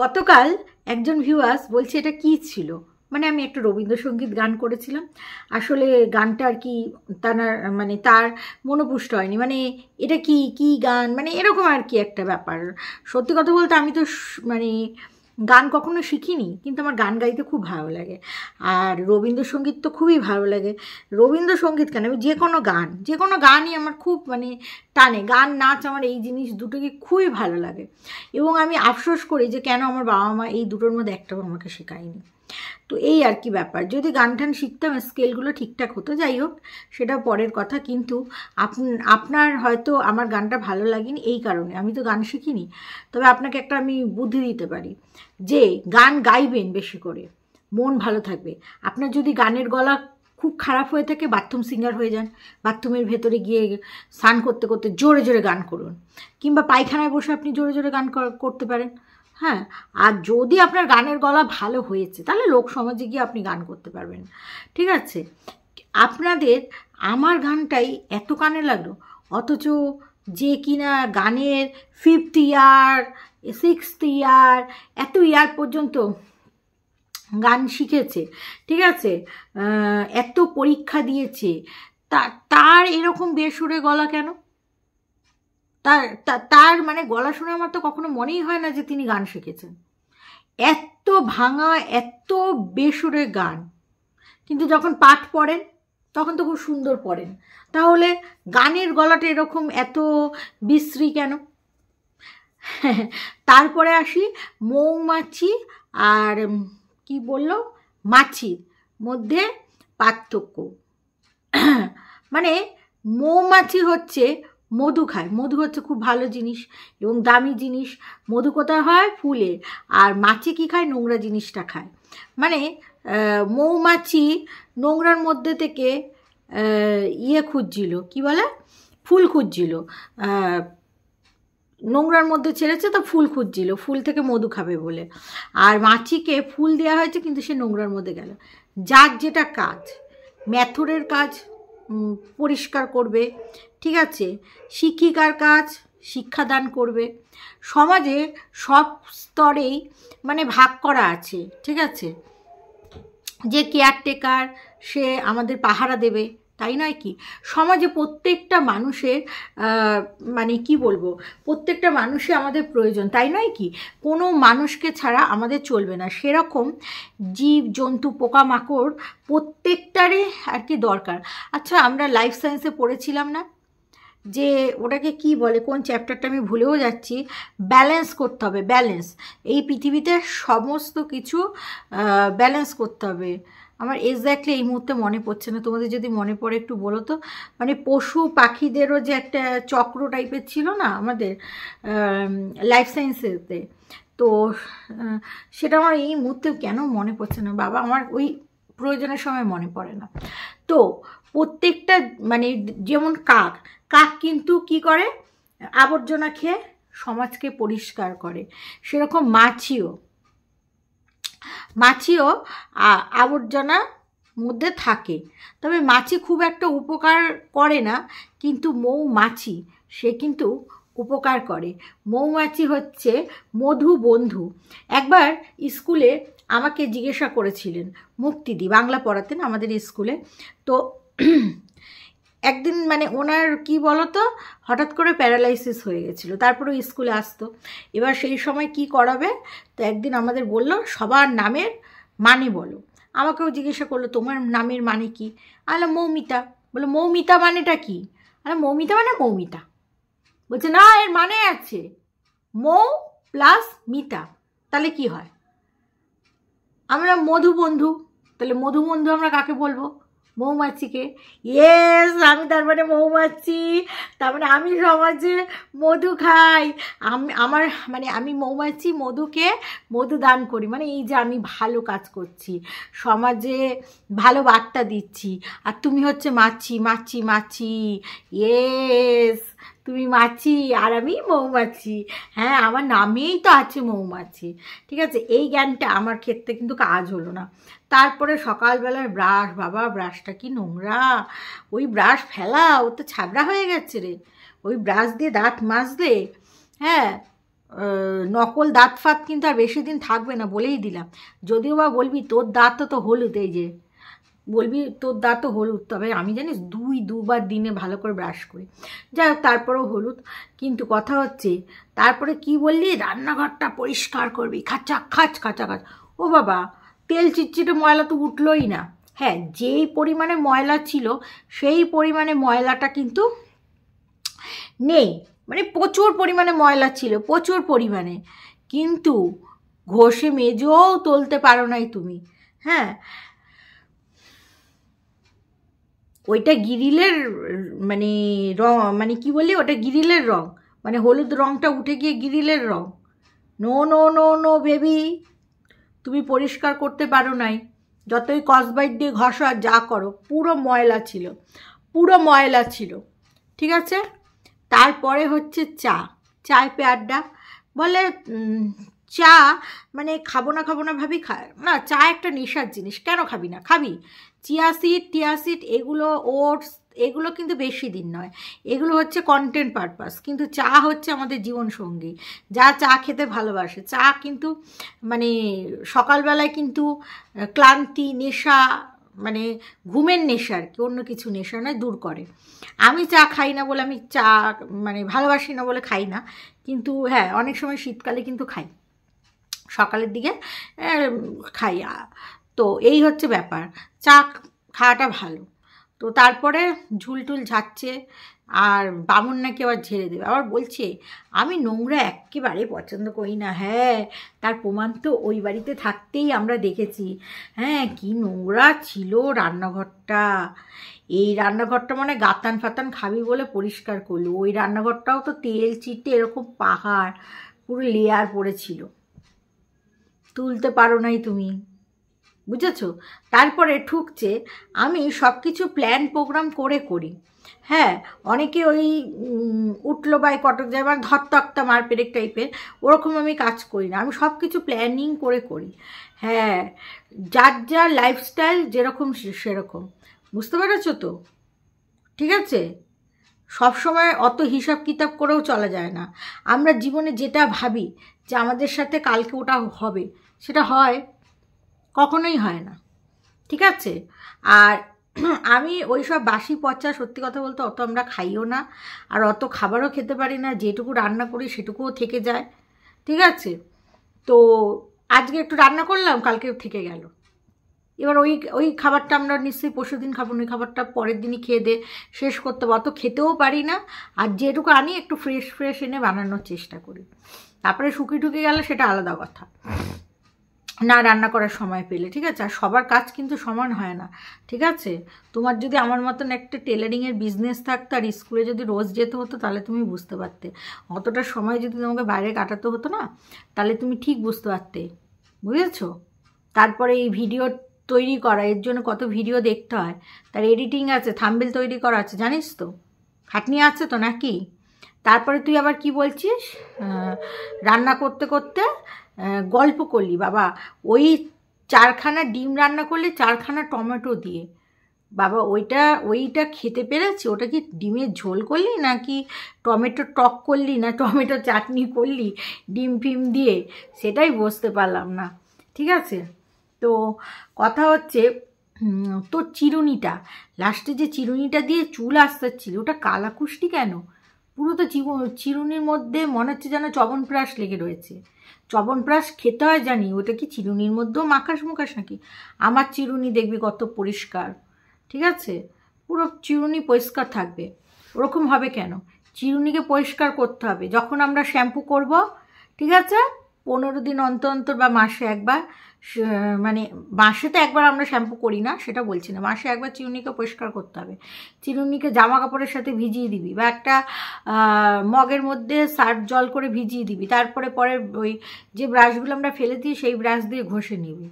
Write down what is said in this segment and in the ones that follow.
গতকাল একজন ভিউয়ার্স বলছে এটা কি ছিল মানে আমি একটা রবীন্দ্রসঙ্গীত গান করেছিলাম আসলে গানটা আর কি তার মানে তার মনোপুষ্ট হয়নি মানে এটা কি কি গান মানে এরকম আর কি একটা ব্যাপার সত্যি কথা বলতে আমি তো মানে গান কখনো শিখিনি কিন্তু আমার গান গাইতে খুব ভালো লাগে আর রবীন্দ্রসঙ্গীত তো খুবই ভালো লাগে রবীন্দ্রসঙ্গীত কেন আমি যে কোনো গান যে কোনো গানই আমার খুব মানে টানে গান নাচ আমার এই জিনিস দুটোকে খুবই ভালো লাগে এবং আমি আফসোস করি যে কেন আমার বাবা মা এই দুটোর মধ্যে একটাও আমাকে শেখায়নি তো এই আর কি ব্যাপার যদি গান টান শিখতাম স্কেলগুলো ঠিকঠাক হতো যাই হোক সেটা পরের কথা কিন্তু আপনার হয়তো আমার গানটা ভালো লাগেনি এই কারণে আমি তো গান শিখিনি তবে আপনাকে একটা আমি বুদ্ধি দিতে পারি যে গান গাইবেন বেশি করে মন ভালো থাকবে আপনার যদি গানের গলা খুব খারাপ হয়ে থাকে বাথরুম সিঙ্গার হয়ে যান বাথরুমের ভেতরে গিয়ে স্নান করতে করতে জোরে জোরে গান করুন কিংবা পায়খানায় বসে আপনি জোরে জোরে গান করতে পারেন হ্যাঁ আর যদি আপনার গানের গলা ভালো হয়েছে তাহলে লোক সমাজে গিয়ে আপনি গান করতে পারবেন ঠিক আছে আপনাদের আমার গানটাই এত কানে লাগলো অথচ যে কিনা গানের ফিফথ ইয়ার সিক্সথ ইয়ার এত ইয়ার পর্যন্ত গান শিখেছে ঠিক আছে এত পরীক্ষা দিয়েছে তার এরকম বেসুরে গলা কেন তার তার মানে গলা শুনে আমার তো কখনো মনেই হয় না যে তিনি গান শিখেছেন এত ভাঙা এত বেসুরে গান কিন্তু যখন পাঠ পড়েন তখন তো খুব সুন্দর পড়েন তাহলে গানের গলাটা এরকম এত বিশ্রী কেন তারপরে আসি মৌমাছি আর কি বলল মাছির মধ্যে পার্থক্য মানে মৌমাছি হচ্ছে মধু খায় মধু হচ্ছে খুব ভালো জিনিস এবং দামি জিনিস মধু কোথায় হয় ফুলে আর মাছি কি খায় নোংরা জিনিসটা খায় মানে মৌমাছি নোংরার মধ্যে থেকে ইয়ে খুঁজছিল কি বলে ফুল খুঁজছিল নোংরার মধ্যে ছেড়েছে তো ফুল খুঁজছিল ফুল থেকে মধু খাবে বলে আর মাছিকে ফুল দেওয়া হয়েছে কিন্তু সে নোংরার মধ্যে গেল যার যেটা কাজ ম্যাথরের কাজ পরিষ্কার করবে ঠিক আছে শিক্ষিকার কাজ শিক্ষাদান করবে সমাজে সব স্তরেই মানে ভাগ করা আছে ঠিক আছে যে কেয়ারটেকার সে আমাদের পাহারা দেবে তাই নয় কি সমাজে প্রত্যেকটা মানুষের মানে কি বলবো প্রত্যেকটা মানুষই আমাদের প্রয়োজন তাই নয় কি কোনো মানুষকে ছাড়া আমাদের চলবে না সেরকম জীব জন্তু পোকামাকড় প্রত্যেকটারই আর কি দরকার আচ্ছা আমরা লাইফ সায়েন্সে পড়েছিলাম না যে ওটাকে কি বলে কোন চ্যাপ্টারটা আমি ভুলেও যাচ্ছি ব্যালেন্স করতে হবে ব্যালেন্স এই পৃথিবীতে সমস্ত কিছু ব্যালেন্স করতে হবে আমার এক্স্যাক্টলি এই মুহূর্তে মনে পড়ছে না তোমাদের যদি মনে পড়ে একটু বলো তো মানে পশু পাখিদেরও যে একটা চক্র টাইপের ছিল না আমাদের লাইফ সায়েন্সেসতে তো সেটা আমার এই মুহূর্তে কেন মনে পড়ছে না বাবা আমার ওই প্রয়োজনের সময় মনে পড়ে না তো প্রত্যেকটা মানে যেমন কাক কাক কিন্তু কি করে আবর্জনা খেয়ে সমাজকে পরিষ্কার করে সেরকম মাছিও মাছিও আবর্জনা মধ্যে থাকে তবে মাছি খুব একটা উপকার করে না কিন্তু মৌমাছি সে কিন্তু উপকার করে মৌমাছি হচ্ছে মধু বন্ধু একবার স্কুলে আমাকে জিজ্ঞাসা করেছিলেন মুক্তিদি বাংলা পড়াতেন আমাদের স্কুলে তো একদিন মানে ওনার কি বলতো হঠাৎ করে প্যারালাইসিস হয়ে গেছিলো তারপরে স্কুলে আসতো এবার সেই সময় কি করাবে তো একদিন আমাদের বললো সবার নামের মানে বলো আমাকেও জিজ্ঞাসা করলো তোমার নামের মানে কি আলো মৌমিতা বলো মৌমিতা মানেটা কি আর মৌমিতা মানে মৌমিতা বলছে না এর মানে আছে মৌ প্লাস মিতা তাহলে কি হয় আমরা মধু বন্ধু তাহলে মধু বন্ধু আমরা কাকে বলবো মৌমাছিকে ইয়েস আমি তার মানে মৌমাছি তার মানে আমি সমাজে মধু খাই আমি আমার মানে আমি মৌমাছি মধুকে মধু দান করি মানে এই যে আমি ভালো কাজ করছি সমাজে ভালো বার্তা দিচ্ছি আর তুমি হচ্ছে মাছি মাছি মাছি ইয়েস তুমি মাছি আর আমি মৌমাছি হ্যাঁ আমার নামেই তো আছে মৌমাছি ঠিক আছে এই জ্ঞানটা আমার ক্ষেত্রে কিন্তু কাজ হলো না তারপরে সকালবেলার ব্রাশ বাবা ব্রাশটা কি নোংরা ওই ব্রাশ ফেলা ও তো ছাবড়া হয়ে গেছে রে ওই ব্রাশ দিয়ে দাঁত মাজলে হ্যাঁ নকল দাঁত ফাঁত কিন্তু আর বেশি দিন থাকবে না বলেই দিলাম যদিও বা বলবি তোর দাঁত তো হলুদ এই যে বলবি তোর দা তো হলুদ তবে আমি জানিস দুই দুবার দিনে ভালো করে ব্রাশ করি যাই হোক তারপরেও হলুদ কিন্তু কথা হচ্ছে তারপরে কি বললি রান্নাঘরটা পরিষ্কার করবি খাচা খাচ খাঁচা খাচ ও বাবা তেল চিটচিটে ময়লা তো উঠলোই না হ্যাঁ যেই পরিমাণে ময়লা ছিল সেই পরিমাণে ময়লাটা কিন্তু নেই মানে প্রচুর পরিমাণে ময়লা ছিল প্রচুর পরিমাণে কিন্তু ঘষে মেজেও তুলতে পারো নাই তুমি হ্যাঁ ওইটা গিরিলের মানে রং মানে কি বলি ওটা গিরিলের রং মানে হলুদ রংটা উঠে গিয়ে গিরিলের রং no no no no baby তুমি পরিষ্কার করতে পারো নাই যতই কসবাইট দিয়ে ঘষা যা করো পুরো ময়লা ছিল পুরো ময়লা ছিল ঠিক আছে তারপরে হচ্ছে চা চায় পে বলে চা মানে খাবো না খাবো না ভাবি খা না চা একটা নেশার জিনিস কেন খাবি না খাবি চিয়া টিয়াসিড টিয়া এগুলো ওটস এগুলো কিন্তু বেশি দিন নয় এগুলো হচ্ছে কন্টেন্ট পারপাস কিন্তু চা হচ্ছে আমাদের জীবনসঙ্গী যা চা খেতে ভালোবাসে চা কিন্তু মানে সকালবেলায় কিন্তু ক্লান্তি নেশা মানে ঘুমের নেশা আর কি অন্য কিছু নেশা নয় দূর করে আমি চা খাই না বলে আমি চা মানে ভালোবাসি না বলে খাই না কিন্তু হ্যাঁ অনেক সময় শীতকালে কিন্তু খাই সকালের দিকে খাই তো এই হচ্ছে ব্যাপার চা খাওয়াটা ভালো তো তারপরে ঝুলটুল ঝাড়ছে আর বামুন নাকি আবার ঝেড়ে দেবে আবার বলছে আমি নোংরা একেবারে পছন্দ করি না হ্যাঁ তার প্রমাণ তো ওই বাড়িতে থাকতেই আমরা দেখেছি হ্যাঁ কি নোংরা ছিল রান্নাঘরটা এই রান্নাঘরটা মানে গাতান ফাতান খাবি বলে পরিষ্কার করলো ওই রান্নাঘরটাও তো তেল চিটে এরকম পাহাড় পুরো লেয়ার পড়েছিল তুলতে পারো নাই তুমি বুঝেছ তারপরে ঠুকছে আমি সব কিছু প্ল্যান প্রোগ্রাম করে করি হ্যাঁ অনেকে ওই উঠলো বা কটক যায় বা ধত্তক্তা পেরেক টাইপের ওরকম আমি কাজ করি না আমি সব কিছু প্ল্যানিং করে করি হ্যাঁ যার যার লাইফস্টাইল যেরকম সেরকম বুঝতে পেরেছো তো ঠিক আছে সব সময় অত হিসাব কিতাব করেও চলা যায় না আমরা জীবনে যেটা ভাবি যে আমাদের সাথে কালকে ওটা হবে সেটা হয় কখনোই হয় না ঠিক আছে আর আমি ওই সব বাসি পচা সত্যি কথা বলতে অত আমরা খাইও না আর অত খাবারও খেতে পারি না যেটুকু রান্না করি সেটুকুও থেকে যায় ঠিক আছে তো আজকে একটু রান্না করলাম কালকে থেকে গেল এবার ওই ওই খাবারটা আমরা নিশ্চয়ই পরশু দিন খাবো ওই খাবারটা পরের দিনই খেয়ে দে শেষ করতে অত খেতেও পারি না আর যেটুকু আনি একটু ফ্রেশ ফ্রেশ এনে বানানোর চেষ্টা করি তারপরে শুকিয়ে ঢুকে গেলে সেটা আলাদা কথা না রান্না করার সময় পেলে ঠিক আছে আর সবার কাজ কিন্তু সমান হয় না ঠিক আছে তোমার যদি আমার মতন একটা টেলারিংয়ের বিজনেস থাকতো আর স্কুলে যদি রোজ যেতে হতো তাহলে তুমি বুঝতে পারতে অতটা সময় যদি তোমাকে বাইরে কাটাতে হতো না তাহলে তুমি ঠিক বুঝতে পারতে বুঝেছো তারপরে এই ভিডিও তৈরি করা এর জন্য কত ভিডিও দেখতে হয় তার এডিটিং আছে থাম্বেল তৈরি করা আছে জানিস তো খাটনি আছে তো নাকি তারপরে তুই আবার কি বলছিস রান্না করতে করতে গল্প করলি বাবা ওই চারখানা ডিম রান্না করলে চারখানা টমেটো দিয়ে বাবা ওইটা ওইটা খেতে পেরেছি ওটা কি ডিমের ঝোল করলি নাকি টমেটো টক করলি না টমেটো চাটনি করলি ডিম ফিম দিয়ে সেটাই বুঝতে পারলাম না ঠিক আছে তো কথা হচ্ছে তোর চিরুনিটা লাস্টে যে চিরুনিটা দিয়ে চুল আসতে ছিল ওটা কালাকুষ্টি কেন পুরো তো চিরুনির মধ্যে মনে হচ্ছে যেন চবনপ্রাশ লেগে রয়েছে চবনপ্রাশ খেতে হয় জানি ওটা কি চিরুনির মধ্যেও মাখাস মুখাস নাকি আমার চিরুনি দেখবি কত পরিষ্কার ঠিক আছে পুরো চিরুনি পরিষ্কার থাকবে ওরকম হবে কেন চিরুনিকে পরিষ্কার করতে হবে যখন আমরা শ্যাম্পু করব ঠিক আছে পনেরো দিন অন্তর অন্তর বা মাসে একবার মানে মাসে তো একবার আমরা শ্যাম্পু করি না সেটা বলছি না মাসে একবার চিরুনিকে পরিষ্কার করতে হবে চিরুনিকে জামা কাপড়ের সাথে ভিজিয়ে দিবি বা একটা মগের মধ্যে সার্ফ জল করে ভিজিয়ে দিবি তারপরে পরে ওই যে ব্রাশগুলো আমরা ফেলে দিই সেই ব্রাশ দিয়ে ঘষে নিবি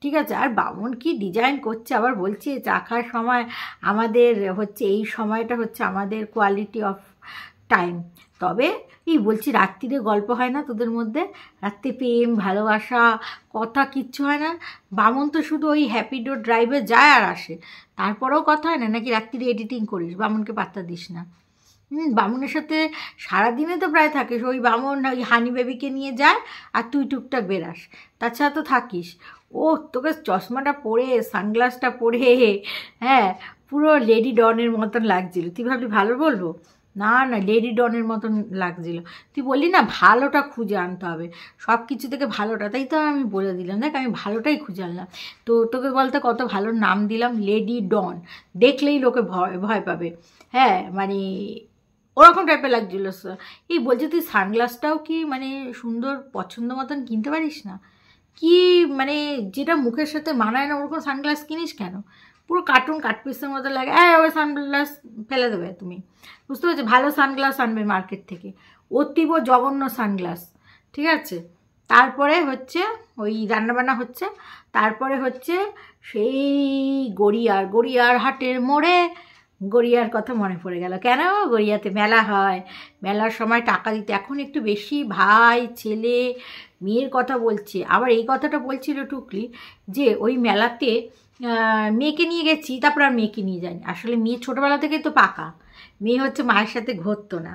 ঠিক আছে আর বামন কি ডিজাইন করছে আবার বলছি চাখার সময় আমাদের হচ্ছে এই সময়টা হচ্ছে আমাদের কোয়ালিটি অফ টাইম তবে এই বলছি রাত্রিরে গল্প হয় না তোদের মধ্যে রাত্রে প্রেম ভালোবাসা কথা কিচ্ছু হয় না বামন তো শুধু ওই হ্যাপি ডোর ড্রাইভে যায় আর আসে তারপরেও কথা হয় না নাকি রাত্রিরে এডিটিং করিস বামনকে পাত্তা দিস না হুম বামনের সাথে সারাদিনে তো প্রায় থাকিস ওই বামন ওই হানি বেবিকে নিয়ে যায় আর তুই টুকটাক বেরাস তাছাড়া তো থাকিস ও তোকে চশমাটা পরে সানগ্লাসটা পরে হ্যাঁ পুরো লেডি ডনের মতন লাগছিল তুই ভাবলি ভালো বলবো না না লেডি ডনের মতন লাগছিল তুই বললি না ভালোটা খুঁজে আনতে হবে সব কিছু থেকে ভালোটা তাই তো আমি বলে দিলাম দেখ আমি ভালোটাই খুঁজে আনলাম তো তোকে বলতে কত ভালো নাম দিলাম লেডি ডন দেখলেই লোকে ভয় ভয় পাবে হ্যাঁ মানে ওরকম টাইপের লাগছিল এই বলছে তুই সানগ্লাসটাও কি মানে সুন্দর পছন্দ মতন কিনতে পারিস না কি মানে যেটা মুখের সাথে মানায় না ওরকম সানগ্লাস কিনিস কেন পুরো কার্টুন কাটপিসের মতো লাগে হ্যাঁ ওই সানগ্লাস ফেলে দেবে তুমি বুঝতে পারছো ভালো সানগ্লাস আনবে মার্কেট থেকে অতীব জঘন্য সানগ্লাস ঠিক আছে তারপরে হচ্ছে ওই রান্নাবান্না হচ্ছে তারপরে হচ্ছে সেই গড়িয়ার গড়িয়ার হাটের মোড়ে গড়িয়ার কথা মনে পড়ে গেল কেন গড়িয়াতে মেলা হয় মেলার সময় টাকা দিতে এখন একটু বেশি ভাই ছেলে মেয়ের কথা বলছে আবার এই কথাটা বলছিল টুকলি যে ওই মেলাতে মেয়েকে নিয়ে গেছি তারপর আর মেয়েকে নিয়ে যাইনি আসলে মেয়ে ছোটোবেলা থেকে তো পাকা মেয়ে হচ্ছে মায়ের সাথে ঘুরতো না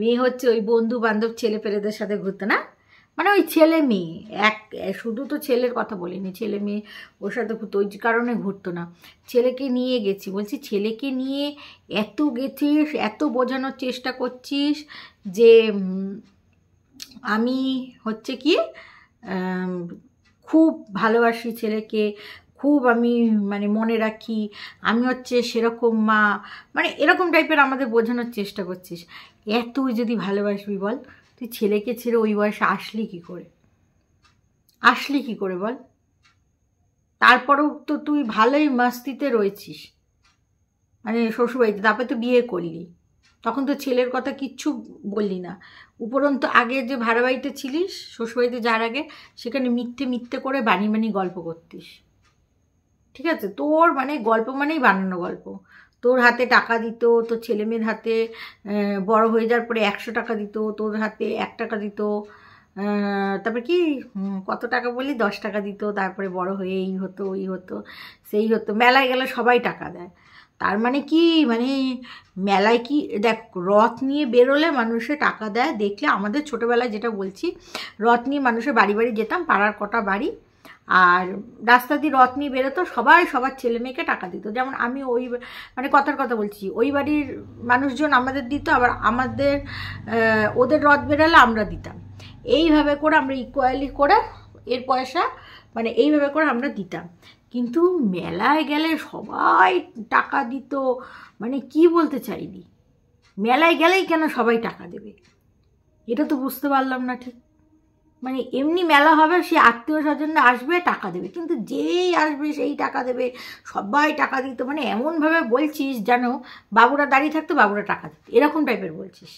মেয়ে হচ্ছে ওই বন্ধু বান্ধব ছেলে পেলেদের সাথে ঘুরতো না মানে ওই ছেলে মেয়ে এক শুধু তো ছেলের কথা বলিনি ছেলে মেয়ে ওর সাথে ঘুরতো ওই কারণে ঘুরতো না ছেলেকে নিয়ে গেছি বলছি ছেলেকে নিয়ে এত গেছিস এত বোঝানোর চেষ্টা করছিস যে আমি হচ্ছে কি খুব ভালোবাসি ছেলেকে খুব আমি মানে মনে রাখি আমি হচ্ছে সেরকম মা মানে এরকম টাইপের আমাদের বোঝানোর চেষ্টা করছিস এত যদি ভালোবাসবি বল তুই ছেলেকে ছেড়ে ওই বয়সে আসলি কি করে আসলি কি করে বল তারপরেও তো তুই ভালোই মাস্তিতে রয়েছিস মানে শ্বশুরবাড়িতে তারপরে তো বিয়ে করলি তখন তো ছেলের কথা কিচ্ছু বললি না উপরন্তু আগে যে ভাড়া বাড়িতে ছিলিস শ্বশুরবাড়িতে যার আগে সেখানে মিথ্যে মিথ্যে করে বানি বানি গল্প করতিস ঠিক আছে তোর মানে গল্প মানেই বানানো গল্প তোর হাতে টাকা দিত তোর ছেলে মেয়ের হাতে বড় হয়ে যাওয়ার পরে একশো টাকা দিত তোর হাতে এক টাকা দিত তারপরে কি কত টাকা বলি দশ টাকা দিত তারপরে বড় হয়ে এই হতো ওই হতো সেই হতো মেলায় গেলে সবাই টাকা দেয় তার মানে কি মানে মেলায় কি দেখ রথ নিয়ে বেরোলে মানুষে টাকা দেয় দেখলে আমাদের ছোটোবেলায় যেটা বলছি রথ নিয়ে মানুষের বাড়ি বাড়ি যেতাম পাড়ার কটা বাড়ি আর রাস্তা দিয়ে রথ নিয়ে বেরোতো সবাই সবার ছেলে মেয়েকে টাকা দিত যেমন আমি ওই মানে কথার কথা বলছি ওই বাড়ির মানুষজন আমাদের দিত আবার আমাদের ওদের রথ বেরালে আমরা দিতাম এইভাবে করে আমরা ইকুয়ালি করে এর পয়সা মানে এইভাবে করে আমরা দিতাম কিন্তু মেলায় গেলে সবাই টাকা দিত মানে কি বলতে চাইনি মেলায় গেলেই কেন সবাই টাকা দেবে এটা তো বুঝতে পারলাম না ঠিক মানে এমনি মেলা হবে সে আত্মীয় স্বজনরা আসবে টাকা দেবে কিন্তু যেই আসবে সেই টাকা দেবে সবাই টাকা দিত মানে এমনভাবে বলছিস যেন বাবুরা দাঁড়িয়ে থাকতো বাবুরা টাকা দিত এরকম টাইপের বলছিস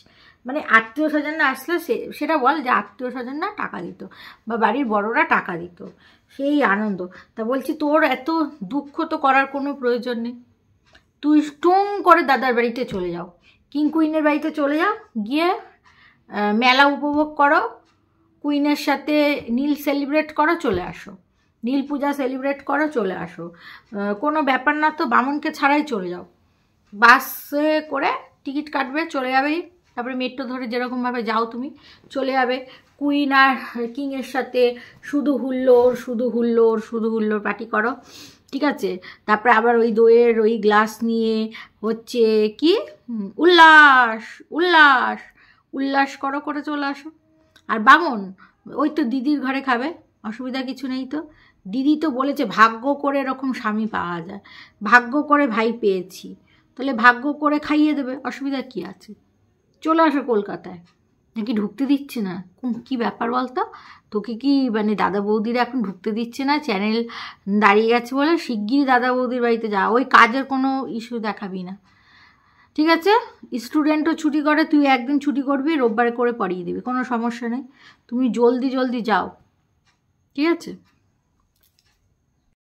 মানে আত্মীয় স্বজনরা আসলে সেটা বল যে আত্মীয় স্বজনরা টাকা দিত বা বাড়ির বড়রা টাকা দিত সেই আনন্দ তা বলছি তোর এত দুঃখ তো করার কোনো প্রয়োজন নেই তুই স্টুম করে দাদার বাড়িতে চলে যাও কিং কুইনের বাড়িতে চলে যাও গিয়ে মেলা উপভোগ করো কুইনের সাথে নীল সেলিব্রেট করো চলে আসো নীল পূজা সেলিব্রেট করো চলে আসো কোনো ব্যাপার না তো বামনকে ছাড়াই চলে যাও বাসে করে টিকিট কাটবে চলে যাবেই তারপরে মেট্রো ধরে যেরকমভাবে যাও তুমি চলে যাবে কুইন আর কিংয়ের সাথে শুধু হুল্লোর শুধু হুল্লোর শুধু হুল্লোর পার্টি করো ঠিক আছে তারপরে আবার ওই দইয়ের ওই গ্লাস নিয়ে হচ্ছে কি উল্লাস উল্লাস উল্লাস করো করে চলে আসো আর বামন ওই তো দিদির ঘরে খাবে অসুবিধা কিছু নেই তো দিদি তো বলেছে ভাগ্য করে এরকম স্বামী পাওয়া যায় ভাগ্য করে ভাই পেয়েছি তাহলে ভাগ্য করে খাইয়ে দেবে অসুবিধা কি আছে চলে আসো কলকাতায় নাকি ঢুকতে দিচ্ছে না কী ব্যাপার বলতো তোকে কি মানে দাদা বৌদিরা এখন ঢুকতে দিচ্ছে না চ্যানেল দাঁড়িয়ে গেছে বলে শিগগিরই দাদা বৌদির বাড়িতে যা ওই কাজের কোনো ইস্যু দেখাবি না ঠিক আছে স্টুডেন্টও ছুটি করে তুই একদিন ছুটি করবি রোববারে করে পড়িয়ে দিবি কোনো সমস্যা নেই তুমি জলদি জলদি যাও ঠিক আছে